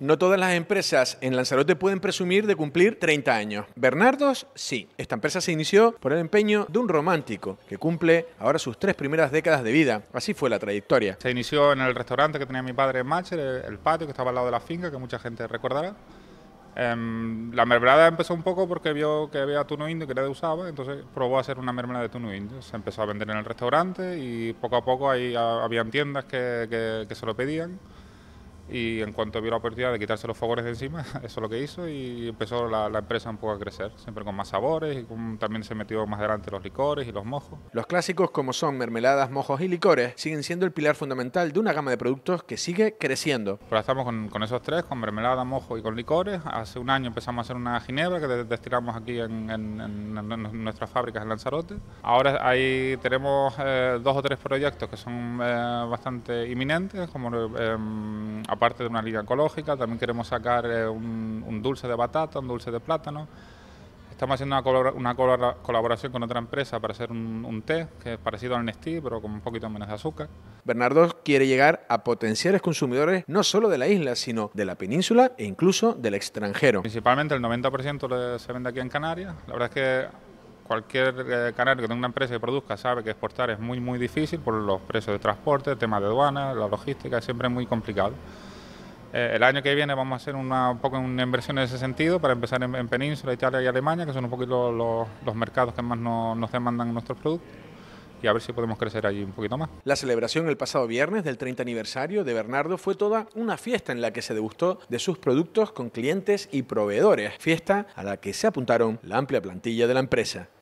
No todas las empresas en Lanzarote pueden presumir de cumplir 30 años. Bernardos, sí. Esta empresa se inició por el empeño de un romántico que cumple ahora sus tres primeras décadas de vida. Así fue la trayectoria. Se inició en el restaurante que tenía mi padre en Macher, el patio que estaba al lado de la finca, que mucha gente recordará. Em, la mermelada empezó un poco porque vio que había tuno indio que de usaba, entonces probó a hacer una mermelada de tuno indio. Se empezó a vender en el restaurante y poco a poco había tiendas que se lo pedían y en cuanto vio la oportunidad de quitarse los favores de encima, eso es lo que hizo y empezó la, empresa un poco a crecer, siempre con más sabores y también se metió más adelante los licores y los mojos. Los clásicos como son mermeladas, mojos y licores siguen siendo el pilar fundamental de una gama de productos que sigue creciendo. Ahora pues estamos con, esos tres, con mermelada, mojo y con licores. Hace un año empezamos a hacer una ginebra que destilamos aquí en, nuestras fábricas en Lanzarote. Ahora ahí tenemos eh, dos o tres proyectos que son eh, bastante inminentes, como eh, em, parte de una liga ecológica, también queremos sacar eh, un, dulce de batata, un dulce de plátano. Estamos haciendo una, colaboración con otra empresa para hacer un, té que es parecido al Nestí, pero con un poquito menos de azúcar. Bernardo quiere llegar a potenciales consumidores no solo de la isla, sino de la península e incluso del extranjero. Principalmente el 90% se vende aquí en Canarias. La verdad es que cualquier eh, canal que tenga una empresa que produzca sabe que exportar es muy, muy difícil por los precios de transporte, temas tema de aduanas, la logística, siempre es muy complicado. Eh, el año que viene vamos a hacer una, un poco una inversión en ese sentido para empezar en, Península, Italia y Alemania, que son un poquito los, los mercados que más nos demandan nuestros productos y a ver si podemos crecer allí un poquito más. La celebración el pasado viernes del 30 aniversario de Bernardo fue toda una fiesta en la que se degustó de sus productos con clientes y proveedores, fiesta a la que se apuntaron la amplia plantilla de la empresa.